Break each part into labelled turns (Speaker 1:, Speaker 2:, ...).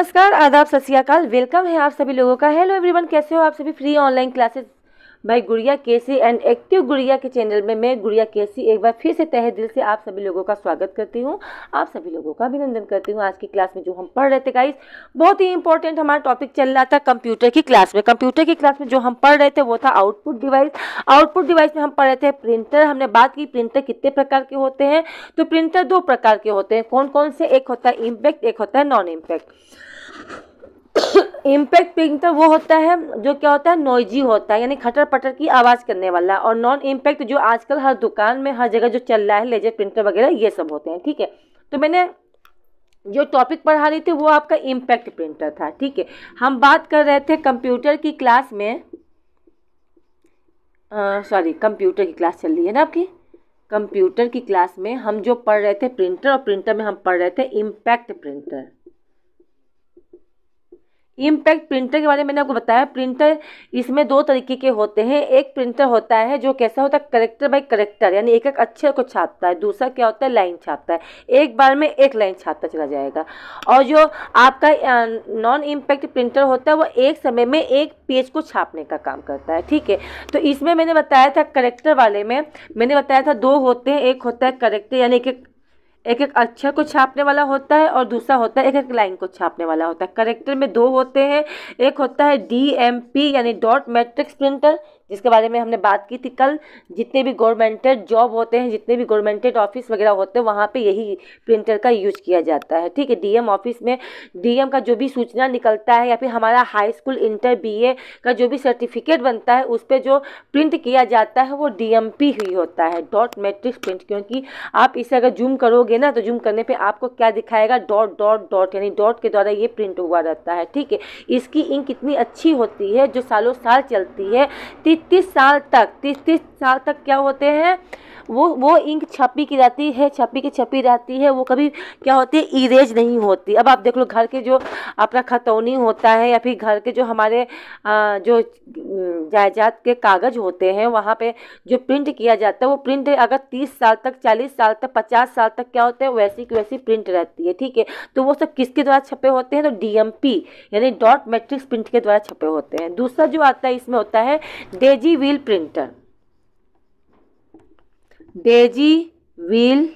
Speaker 1: नमस्कार आदाब सत्याकाल वेलकम है आप सभी लोगों का हेलो एवरीवन कैसे हो आप सभी फ्री ऑनलाइन क्लासेस भाई गुड़िया केसी एंड एक्टिव गुड़िया के चैनल में मैं गुड़िया केसी एक बार फिर से तहे दिल से आप सभी लोगों का स्वागत करती हूँ आप सभी लोगों का अभिनंदन करती हूँ आज की क्लास में जो हम पढ़ रहे थे गाइस बहुत ही इंपॉर्टेंट हमारा टॉपिक चल रहा था कंप्यूटर की क्लास में कंप्यूटर की क्लास में जो हम पढ़ रहे थे वो था आउटपुट डिवाइस आउटपुट डिवाइस में हम पढ़ रहे थे प्रिंटर हमने बात की प्रिंटर कितने प्रकार के होते हैं तो प्रिंटर दो प्रकार के होते हैं कौन कौन से एक होता है इम्पैक्ट एक होता है नॉन इम्पैक्ट इम्पैक्ट प्रिंटर तो वो होता है जो क्या होता है नॉइजी होता है यानी खटर पटर की आवाज़ करने वाला और नॉन इम्पैक्ट जो आजकल हर दुकान में हर जगह जो चल रहा है लेजर प्रिंटर वगैरह ये सब होते हैं ठीक है तो मैंने जो टॉपिक पढ़ा रही थी वो आपका इम्पैक्ट प्रिंटर था ठीक है हम बात कर रहे थे कंप्यूटर की क्लास में सॉरी कंप्यूटर की क्लास चल रही है ना आपकी कंप्यूटर की क्लास में हम जो पढ़ रहे थे प्रिंटर और प्रिंटर में हम पढ़ रहे थे इम्पैक्ट प्रिंटर इम्पैक्ट प्रिंटर के बारे में मैंने आपको बताया प्रिंटर इसमें दो तरीके के होते हैं एक प्रिंटर होता है जो कैसा होता है करेक्टर बाई करेक्टर यानी एक एक अक्षर को छापता है दूसरा क्या होता है लाइन छापता है एक बार में एक लाइन छापता चला जाएगा और जो आपका नॉन इम्पैक्ट प्रिंटर होता है वो एक समय में एक पेज को छापने का काम करता है ठीक है तो इसमें मैंने बताया था करेक्टर वाले में मैंने बताया था दो होते हैं एक होता है करेक्टर यानी एक एक एक अक्षर को छापने वाला होता है और दूसरा होता है एक एक लाइन को छापने वाला होता है करेक्टर में दो होते हैं एक होता है डी एम पी यानी डॉट मैट्रिक्स प्रिंटर जिसके बारे में हमने बात की थी कल जितने भी गवर्नमेंटेड जॉब होते हैं जितने भी गवर्नमेंटेड ऑफिस वगैरह होते हैं वहाँ पे यही प्रिंटर का यूज किया जाता है ठीक है डीएम ऑफिस में डीएम का जो भी सूचना निकलता है या फिर हमारा हाई स्कूल इंटर बीए का जो भी सर्टिफिकेट बनता है उस पर जो प्रिंट किया जाता है वो पी ही होता है डॉट मेट्रिक प्रिंट क्योंकि आप इसे अगर जूम करोगे ना तो जूम करने पर आपको क्या दिखाएगा डॉट डॉट डॉट यानी डॉट के द्वारा ये प्रिंट हुआ रहता है ठीक है इसकी इंक इतनी अच्छी होती है जो सालों साल चलती है तीस तीस साल तक तीस तीस साल तक क्या होते हैं वो वो इंक छपी की रहती है छपी की छपी रहती है वो कभी क्या होती है इरेज नहीं होती अब आप देख लो घर के जो अपना खतौनी होता है या फिर घर के जो हमारे जो जायदाद के कागज़ होते हैं वहाँ पे जो प्रिंट किया जाता है वो प्रिंट अगर तीस साल तक चालीस साल तक पचास साल तक क्या होता है वैसी की वैसी प्रिंट रहती है ठीक है तो वो सब किसके द्वारा छपे होते हैं तो डी यानी डॉट मैट्रिक्स प्रिंट के द्वारा छपे होते हैं दूसरा जो आता है इसमें होता है daisy wheel printer daisy wheel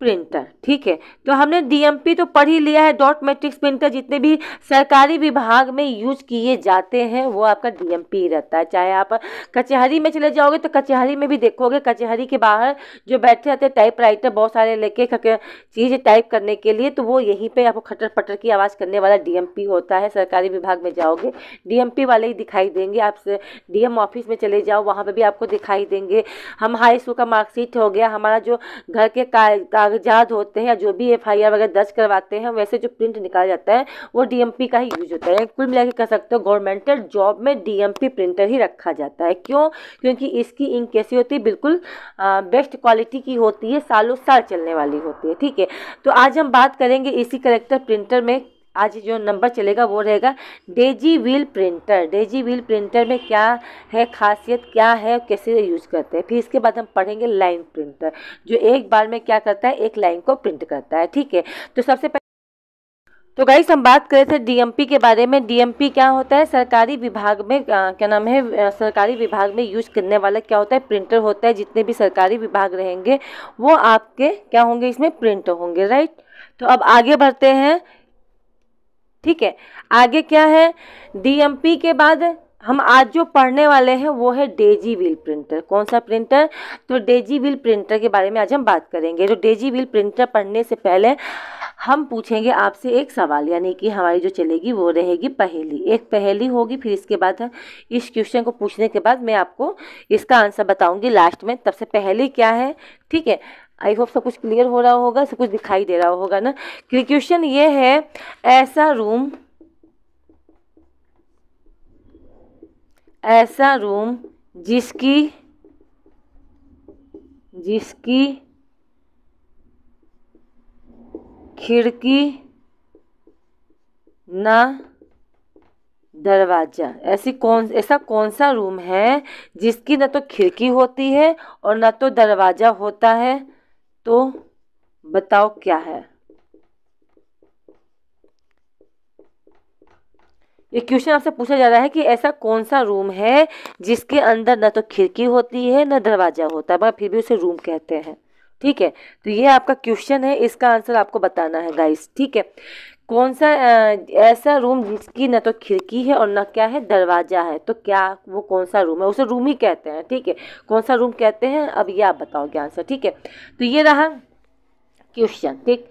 Speaker 1: printer ठीक है तो हमने डीएमपी तो पढ़ ही लिया है डॉट मैट्रिक्स प्रिंटर जितने भी सरकारी विभाग में यूज किए जाते हैं वो आपका डीएमपी रहता है चाहे आप कचहरी में चले जाओगे तो कचहरी में भी देखोगे कचहरी के बाहर जो बैठे रहते हैं टाइप राइटर बहुत सारे लेके चीज़ टाइप करने के लिए तो वो यहीं पर आपको खटर पटर की आवाज़ करने वाला डी होता है सरकारी विभाग में जाओगे डी वाले ही दिखाई देंगे आप डी ऑफिस में चले जाओ वहाँ पर भी आपको दिखाई देंगे हम हाई स्कूल का मार्कशीट हो गया हमारा जो घर के कागजात होते हैं या जो भी एफ वगैरह दर्ज करवाते हैं वैसे जो प्रिंट निकाला जाता है वो डी का ही यूज होता है कुल मिला कह सकते हो गवर्नमेंटल जॉब में डी प्रिंटर ही रखा जाता है क्यों क्योंकि इसकी इंक कैसी होती है बिल्कुल बेस्ट क्वालिटी की होती है सालों साल चलने वाली होती है ठीक है तो आज हम बात करेंगे इसी कलेक्टर प्रिंटर में आज जो नंबर चलेगा वो रहेगा daisy wheel printer daisy wheel printer में क्या है खासियत क्या है कैसे यूज करते हैं फिर इसके बाद हम पढ़ेंगे लाइन प्रिंटर जो एक बार में क्या करता है एक लाइन को प्रिंट करता है ठीक है तो सबसे पहले तो गाइस हम बात करें थे डीएमपी के बारे में डीएमपी क्या होता है सरकारी विभाग में क्या नाम है सरकारी विभाग में यूज करने वाला क्या होता है प्रिंटर होता है जितने भी सरकारी विभाग रहेंगे वो आपके क्या होंगे इसमें प्रिंट होंगे राइट तो अब आगे बढ़ते हैं ठीक है आगे क्या है डीएमपी के बाद हम आज जो पढ़ने वाले हैं वो है डेजी व्हील प्रिंटर कौन सा प्रिंटर तो डेजी व्हील प्रिंटर के बारे में आज हम बात करेंगे तो डेजी व्हील प्रिंटर पढ़ने से पहले हम पूछेंगे आपसे एक सवाल यानी कि हमारी जो चलेगी वो रहेगी पहेली एक पहेली होगी फिर इसके बाद इस क्वेश्चन को पूछने के बाद मैं आपको इसका आंसर बताऊंगी लास्ट में तब से पहले क्या है ठीक है आई होप सब कुछ क्लियर हो रहा होगा सब कुछ दिखाई दे रहा होगा ना क्वेश्चन ये है ऐसा रूम ऐसा रूम जिसकी जिसकी खिड़की ना दरवाज़ा ऐसी कौन ऐसा कौन सा रूम है जिसकी ना तो खिड़की होती है और ना तो दरवाज़ा होता है तो बताओ क्या है ये क्वेश्चन आपसे पूछा जा रहा है कि ऐसा कौन सा रूम है जिसके अंदर ना तो खिड़की होती है ना दरवाजा होता है मगर फिर भी उसे रूम कहते हैं ठीक है तो ये आपका क्वेश्चन है इसका आंसर आपको बताना है गाइस ठीक है कौन सा ऐसा रूम जिसकी ना तो खिड़की है और ना क्या है दरवाज़ा है तो क्या वो कौन सा रूम है उसे रूम ही कहते हैं ठीक है कौन सा रूम कहते हैं अब ये आप बताओगे आंसर ठीक है तो ये रहा क्वेश्चन ठीक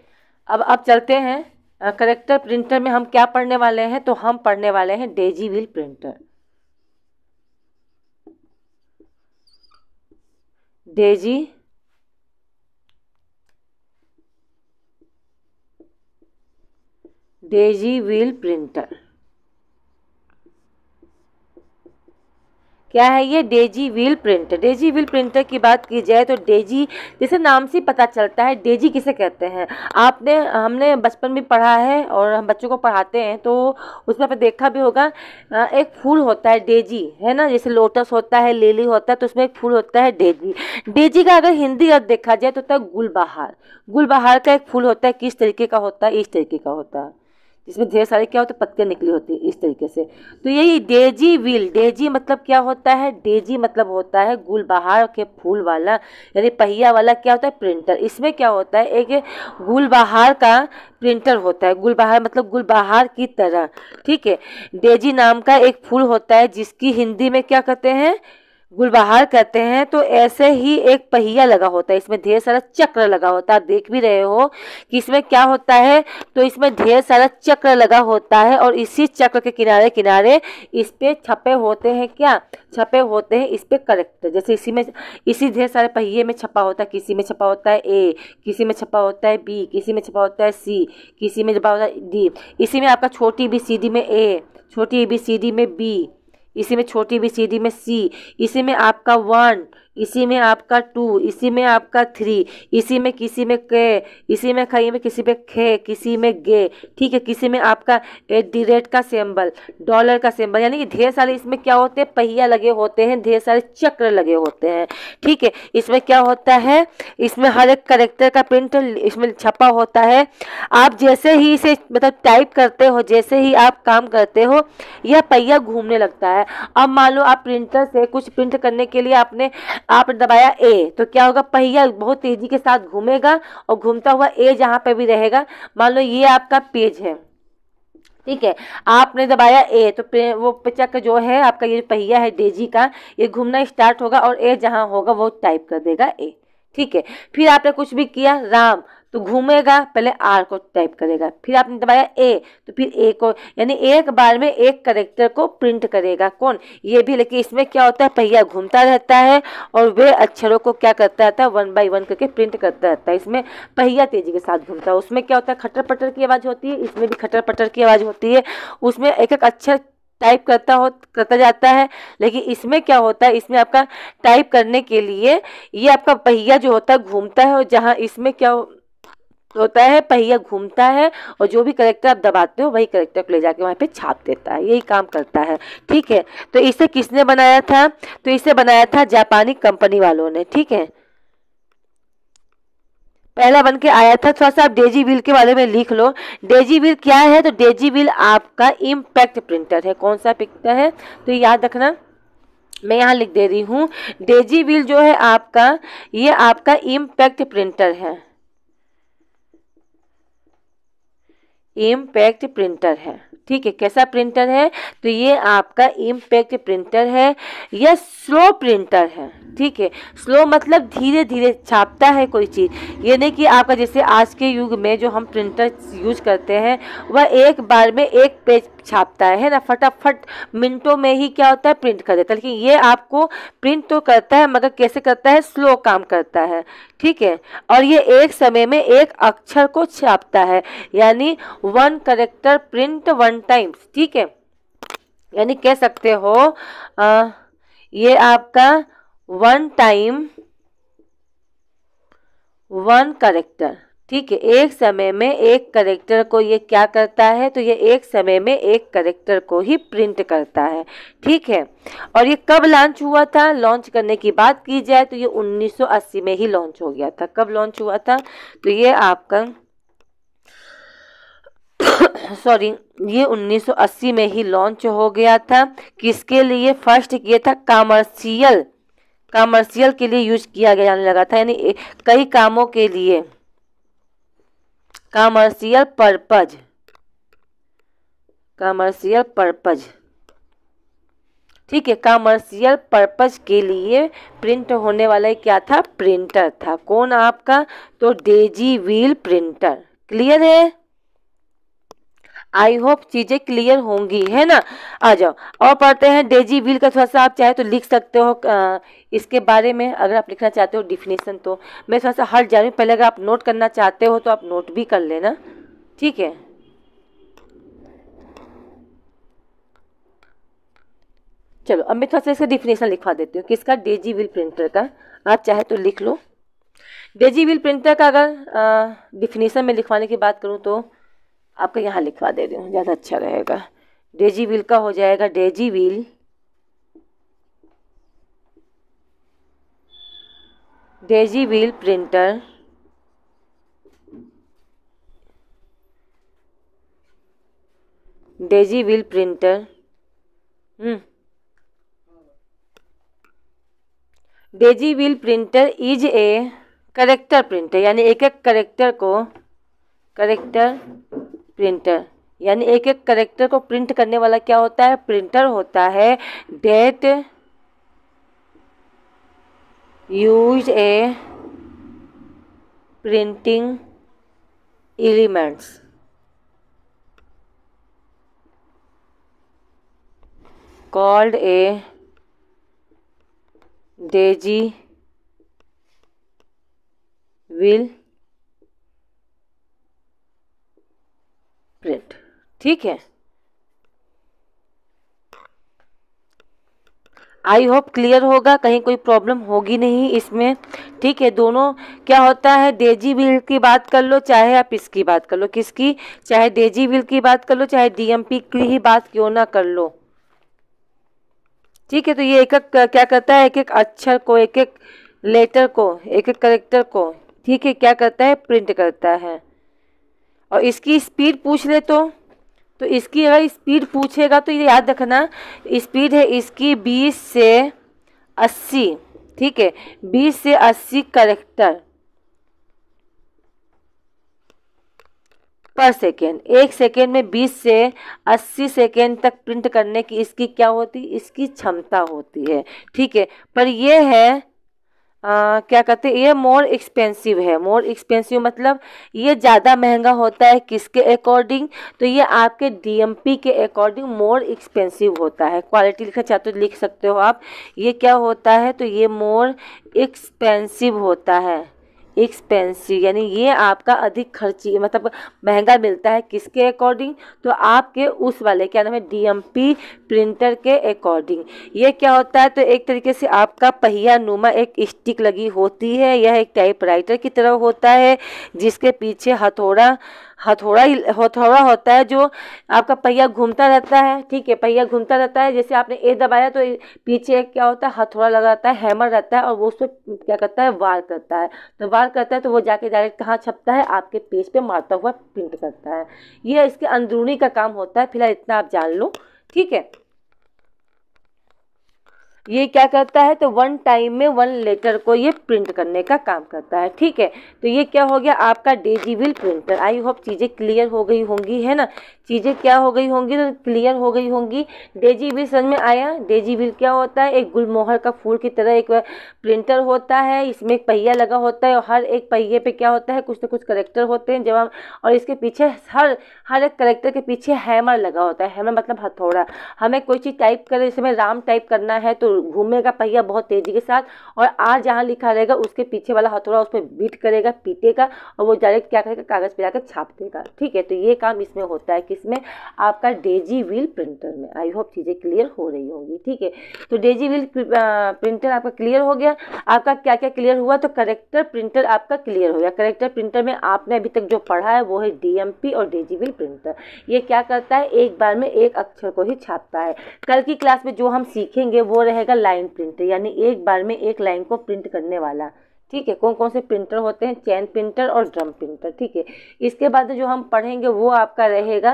Speaker 1: अब अब चलते हैं करेक्टर प्रिंटर में हम क्या पढ़ने वाले हैं तो हम पढ़ने वाले हैं daisy wheel printer daisy
Speaker 2: daisy wheel
Speaker 1: printer क्या है ये daisy wheel printer daisy wheel printer की बात की जाए तो डेजी जैसे नाम से पता चलता है डेजी किसे कहते हैं आपने हमने बचपन में पढ़ा है और हम बच्चों को पढ़ाते हैं तो उसमें पर देखा भी होगा एक फूल होता है डेजी है ना जैसे लोटस होता है लिली होता है तो उसमें एक फूल होता है डेजी डेजी का अगर हिंदी अर्थ देखा जाए तो होता है गुलबहार गुलबहार का एक फूल होता है किस तरीके का होता है इस तरीके का होता है जिसमें ढेर सारे क्या होते पत्ते निकली होती है इस तरीके से तो यही डेजी व्हील डेजी मतलब क्या होता है डेजी मतलब होता है गुलबहार के फूल वाला यानी पहिया वाला क्या होता है प्रिंटर इसमें क्या होता है एक गुलबहार का प्रिंटर होता है गुलबहार मतलब गुलबहार की तरह ठीक है डेजी नाम का एक फूल होता है जिसकी हिंदी में क्या कहते हैं गुलबहार कहते हैं तो ऐसे ही एक पहिया लगा होता है इसमें ढेर सारा चक्र लगा होता है देख भी रहे हो कि इसमें क्या होता है तो इसमें ढेर सारा चक्र लगा होता है और इसी चक्र के किनारे किनारे इस पर छपे होते हैं क्या छपे होते हैं इस पर करेक्टर जैसे इसी में इसी ढेर सारे पहिए में छपा होता है किसी में छपा होता है ए किसी में छपा होता है बी किसी में छपा होता है सी किसी में छपा होता है डी इसी में आपका छोटी बी सी डी में ए छोटी ए बी सी डी में बी इसी में छोटी बी सी डी में सी इसी में आपका वन इसी में आपका टू इसी में आपका थ्री इसी में किसी में के इसी में खई में किसी में खे किसी में गे ठीक है किसी में आपका एट दी रेट का सिंबल डॉलर का सिंबल यानी कि ढेर सारे इसमें क्या होते हैं पहिया लगे होते हैं ढेर सारे चक्र लगे होते हैं ठीक है इसमें क्या होता है इसमें हर एक करेक्टर का प्रिंट इसमें छपा होता है आप जैसे ही इसे मतलब टाइप करते हो जैसे ही आप काम करते हो यह पहिया घूमने लगता है अब मान लो आप प्रिंटर से कुछ प्रिंट करने के लिए आपने आपने दबाया ए तो क्या होगा पहिया बहुत तेजी के साथ घूमेगा और घूमता हुआ ए जहाँ पे भी रहेगा मान लो ये आपका पेज है ठीक है आपने दबाया ए तो वो चक्र जो है आपका ये पहिया है डेजी का ये घूमना स्टार्ट होगा और ए जहाँ होगा वो टाइप कर देगा ए ठीक है फिर आपने कुछ भी किया राम तो घूमेगा पहले आर को टाइप करेगा फिर आपने दबाया ए तो फिर ए को यानी एक बार में एक करेक्टर को प्रिंट करेगा कौन ये भी लेकिन इसमें क्या होता है पहिया घूमता रहता है और वे अक्षरों को क्या करता रहता है वन बाई वन करके प्रिंट करता रहता है इसमें पहिया तेजी के साथ घूमता है उसमें क्या होता है खटर पटर की आवाज़ होती है इसमें भी खटर पटर की आवाज़ होती है उसमें एक एक अक्षर टाइप करता हो करता जाता है लेकिन इसमें क्या होता है इसमें आपका टाइप करने के लिए ये आपका पहिया जो होता है घूमता है और जहाँ इसमें क्या हो होता है पहिया घूमता है और जो भी करेक्टर आप दबाते हो वही करेक्टर को ले जाके वहाँ पे छाप देता है यही काम करता है ठीक है तो इसे किसने बनाया था तो इसे बनाया था जापानी कंपनी वालों ने ठीक है पहला बन के आया था थोड़ा सा आप डेजी बिल के बारे में लिख लो डेजी बिल क्या है तो डेजी बिल आपका इम्पैक्ट प्रिंटर है कौन सा प्रिंटर है तो याद रखना मैं यहाँ लिख दे रही हूँ डेजी बिल जो है आपका ये आपका इम्पैक्ट प्रिंटर है इम्पैक्ट प्रिंटर है ठीक है कैसा प्रिंटर है तो ये आपका इम्पैक्ट प्रिंटर है यह स्लो प्रिंटर है ठीक है स्लो मतलब धीरे धीरे छापता है कोई चीज़ ये नहीं कि आपका जैसे आज के युग में जो हम प्रिंटर यूज करते हैं वह एक बार में एक पेज छापता है ना फटाफट मिनटों में ही क्या होता है प्रिंट कर देता है लेकिन ये आपको प्रिंट तो करता है मगर कैसे करता है स्लो काम करता है ठीक है और ये एक समय में एक अक्षर को छापता है यानी one character print one one times ठीक है यानी कह सकते हो आ, ये आपका वन टाइम वन करेक्टर ठीक है एक समय में एक करेक्टर को ये क्या करता है तो ये एक समय में एक करेक्टर को ही प्रिंट करता है ठीक है और ये कब लॉन्च हुआ था लॉन्च करने की बात की जाए तो ये 1980 में ही लॉन्च हो गया था कब लॉन्च हुआ था तो ये आपका सॉरी ये 1980 में ही लॉन्च हो गया था किसके लिए फर्स्ट ये था कमर्शियल कमर्शियल के लिए यूज किया गया जाने लगा था यानी कई कामों के लिए कमर्शियल पर्पज कमर्शियल पर्पज ठीक है कमर्शियल पर्पज के लिए प्रिंट होने वाला क्या था प्रिंटर था कौन आपका तो डेजी व्हील प्रिंटर क्लियर है आई होप चीज़ें क्लियर होंगी है ना आ जाओ और पढ़ते हैं डेजी व्हील का थोड़ा सा आप चाहे तो लिख सकते हो इसके बारे में अगर आप लिखना चाहते हो डिफिनेशन तो मैं थोड़ा सा हट जा रही पहले अगर आप नोट करना चाहते हो तो आप नोट भी कर लेना ठीक है चलो अब मैं थोड़ा सा इसका डिफिनेशन लिखवा देती हूँ किसका डेजी व्हील प्रिंटर का आप चाहे तो लिख लो डेजी व्हील प्रिंटर का अगर डिफिनेशन में लिखवाने की बात करूँ तो आपको यहाँ लिखवा दे रही हूँ ज़्यादा अच्छा रहेगा डेजी व्हील का हो जाएगा daisy wheel daisy wheel printer daisy wheel printer hmm. Daisy wheel printer is a character printer यानी एक एक करेक्टर को करेक्टर प्रिंटर यानी एक एक करेक्टर को प्रिंट करने वाला क्या होता है प्रिंटर होता है that use a printing elements called a daisy wheel ठीक है आई होप क्लियर होगा कहीं कोई प्रॉब्लम होगी नहीं इसमें ठीक है दोनों क्या होता है डेजी बिल की बात कर लो चाहे आप इसकी बात कर लो किसकी चाहे डेजी बिल की बात कर लो चाहे डीएमपी की ही बात क्यों ना कर लो ठीक है तो ये एक एक क्या करता है एक एक अक्षर को एक एक लेटर को एक एक करेक्टर को ठीक है क्या करता है प्रिंट करता है और इसकी स्पीड पूछ ले तो तो इसकी अगर स्पीड पूछेगा तो ये याद रखना स्पीड है इसकी बीस से अस्सी ठीक है बीस से अस्सी करेक्टर पर सेकेंड एक सेकेंड में 20 से 80 सेकेंड तक प्रिंट करने की इसकी क्या होती इसकी क्षमता होती है ठीक है पर यह है आ, क्या कहते हैं ये मोर एक्सपेंसिव है मोर एक्सपेंसिव मतलब ये ज़्यादा महंगा होता है किसके अकॉर्डिंग तो ये आपके डीएमपी के अकॉर्डिंग मोर एक्सपेंसिव होता है क्वालिटी लिखना चाहते हो तो लिख सकते हो आप ये क्या होता है तो ये मोर एक्सपेंसिव होता है एक्सपेंसिव यानी ये आपका अधिक खर्ची मतलब महंगा मिलता है किसके अकॉर्डिंग तो आपके उस वाले क्या नाम है डीएमपी प्रिंटर के अकॉर्डिंग ये क्या होता है तो एक तरीके से आपका पहिया नुमा एक स्टिक लगी होती है यह एक टाइपराइटर की तरह होता है जिसके पीछे हथौड़ा हथौड़ा ही हथौड़ा होता है जो आपका पहिया घूमता रहता है ठीक है पहिया घूमता रहता है जैसे आपने ए दबाया तो पीछे क्या होता है हथौड़ा लगा रहता है हैमर रहता है और वो उस पर क्या करता है वार करता है तो वार वार करता है तो वो जाके डायरेक्ट कहाँ छपता है आपके पेज पे मारता हुआ प्रिंट करता है ये इसके अंदरूनी का काम होता है फिलहाल इतना आप जान लो ठीक है ये क्या करता है तो वन टाइम में वन लेटर को ये प्रिंट करने का काम करता है ठीक है तो ये क्या हो गया आपका डेजीविल प्रिंटर आई होप चीज़ें क्लियर हो गई होंगी है ना चीज़ें क्या हो गई होंगी तो क्लियर हो गई होंगी डेजीविल समझ में आया डेजीविल क्या होता है एक गुलमोहर का फूल की तरह एक प्रिंटर होता है इसमें एक पहिया लगा होता है और हर एक पहिए पर क्या होता है कुछ ना कुछ करेक्टर होते हैं जब और इसके पीछे हर हर एक करेक्टर के पीछे हैमर लगा होता है हैमर मतलब हथौड़ा हमें कोई चीज़ टाइप करें जैसे राम टाइप करना है तो घूमेगा पहिया बहुत तेज़ी के साथ और आर जहाँ लिखा रहेगा उसके पीछे वाला हथौड़ा उसमें बीट करेगा पीटेगा और वो डायरेक्ट क्या करेगा कागज़ पे जाकर छाप देगा ठीक है तो ये काम इसमें होता है किसमें आपका डेजी व्हील प्रिंटर में आई होप चीज़ें क्लियर हो रही होंगी ठीक है तो डेजी व्हील प्रिंटर आपका क्लियर हो गया आपका क्या क्या क्लियर हुआ तो करेक्टर प्रिंटर आपका क्लियर हो गया करेक्टर प्रिंटर में आपने अभी तक जो पढ़ा है वो है डीएमपी और डेजी व्हील प्रिंटर ये क्या करता है एक बार में एक अक्षर को ही छापता है कल की क्लास में जो हम सीखेंगे वो रहेगा रहेगा लाइन प्रिंट यानी एक बार में एक लाइन को प्रिंट करने वाला ठीक है कौन कौन से प्रिंटर होते हैं चैन प्रिंटर और ड्रम प्रिंटर ठीक है इसके बाद जो हम पढ़ेंगे वो आपका रहेगा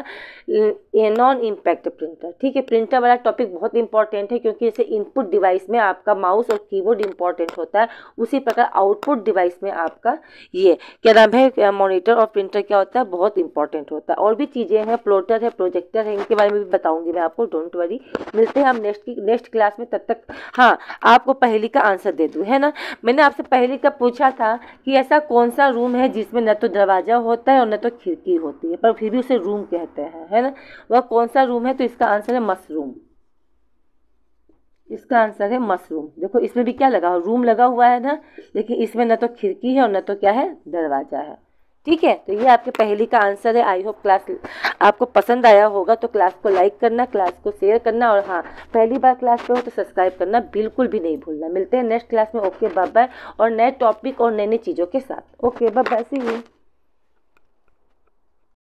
Speaker 1: नॉन इम्पैक्ट प्रिंटर ठीक है प्रिंटर वाला टॉपिक बहुत इंपॉर्टेंट है क्योंकि इसे इनपुट डिवाइस में आपका माउस और कीबोर्ड इंपॉर्टेंट होता है उसी प्रकार आउटपुट डिवाइस में आपका ये क्या नाम है मोनिटर और प्रिंटर क्या होता है बहुत इंपॉर्टेंट होता है और भी चीज़ें हैं प्लोटर है प्रोजेक्टर है इनके बारे में भी बताऊँगी मैं आपको डोंट वरी मिलते हैं हम नेक्स्ट की नेक्स्ट क्लास में तब तक हाँ आपको पहली का आंसर दे दूँ है ना मैंने आपसे पहली का इसका पूछा था कि ऐसा कौन सा रूम है जिसमें न तो दरवाज़ा होता है और न तो खिड़की होती है पर फिर भी उसे रूम कहते हैं है ना वह कौन सा रूम है तो इसका आंसर है मशरूम इसका आंसर है मशरूम देखो इसमें भी क्या लगा हुआ रूम लगा हुआ है ना लेकिन इसमें न तो खिड़की है और न तो क्या है दरवाज़ा है ठीक है तो ये आपके पहली का आंसर है आई होप क्लास आपको पसंद आया होगा तो क्लास को लाइक करना क्लास को शेयर करना और हाँ पहली बार क्लास पे हो तो सब्सक्राइब करना बिल्कुल भी नहीं भूलना मिलते हैं नेक्स्ट क्लास में ओके बाय और नए टॉपिक और नई नई चीज़ों के साथ ओके बाय सी यू